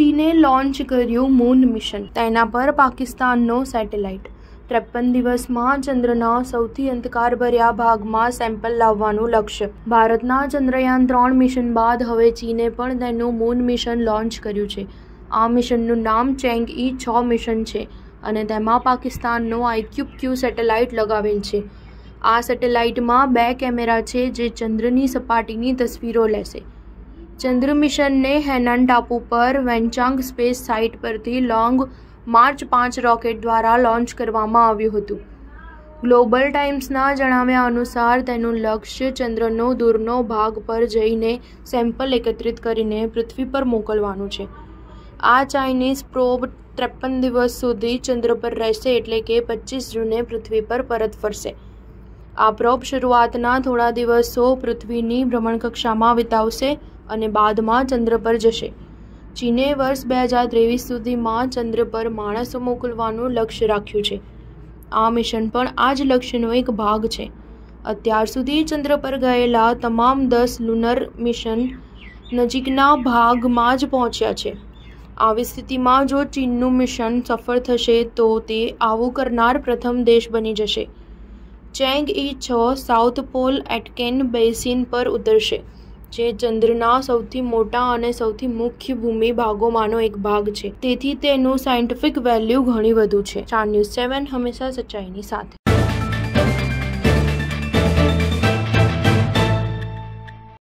ચીને લોન્ચ કર્યું moon mission તેના પર પાકિસ્તાનનો સેટેલાઇટ ત્રેપન દિવસમાં ચંદ્રના સૌથી અંધકારભર્યા ભાગમાં સેમ્પલ લાવવાનું લક્ષ્ય ભારતના ચંદ્રયાન ત્રણ મિશન બાદ હવે ચીને પણ તેનું મૂન મિશન લોન્ચ કર્યું છે આ મિશનનું નામ ચેંગ ઈ છ મિશન છે અને તેમાં પાકિસ્તાનનો આઈક્યુબ ક્યુ સેટેલાઇટ લગાવેલ છે આ સેટેલાઇટમાં બે કેમેરા છે જે ચંદ્રની સપાટીની તસવીરો લેશે ચંદ્ર મિશનને હેનાન ટાપુ પર વેન્ચાંગ સ્પેસ સાઇટ પરથી લોંગ માર્ચ પાંચ રોકેટ દ્વારા લોન્ચ કરવામાં આવ્યું હતું ગ્લોબલ ટાઈમ્સના જણાવ્યા અનુસાર તેનું લક્ષ્ય ચંદ્રનો દૂરનો ભાગ પર જઈને સેમ્પલ એકત્રિત કરીને પૃથ્વી પર મોકલવાનું છે આ ચાઇનીઝ પ્રોબ ત્રેપન દિવસ સુધી ચંદ્ર પર રહેશે એટલે કે પચીસ જૂને પૃથ્વી પર પરત ફરશે આ પ્રોબ શરૂઆતના થોડા દિવસો પૃથ્વીની ભ્રમણકક્ષામાં વિતાવશે અને બાદમાં ચંદ્ર પર જશે ચીને વર્ષ બે હજાર ત્રેવીસ સુધીમાં ચંદ્ર પર માણસો મોકલવાનું લક્ષ્ય રાખ્યું છે આ મિશન પણ આ જ લક્ષ્યનો એક ભાગ છે અત્યાર સુધી ચંદ્ર પર ગયેલા તમામ દસ લુનર મિશન નજીકના ભાગમાં જ પહોંચ્યા છે આવી સ્થિતિમાં જો ચીનનું મિશન સફળ થશે તો તે આવું કરનાર પ્રથમ દેશ બની જશે ચેંગ ઈ છ સાઉથ પોલ એટકેન બેસિન પર ઉતરશે જે ચંદ્રના સૌથી મોટા અને સૌથી મુખ્ય ભૂમિ ભાગોમાંનો એક ભાગ છે તેથી તેનું સાયન્ટિફિક વેલ્યુ ઘણી વધુ છે ચાર ન્યૂઝ સેવન હંમેશા સચ્ચાઈની સાથે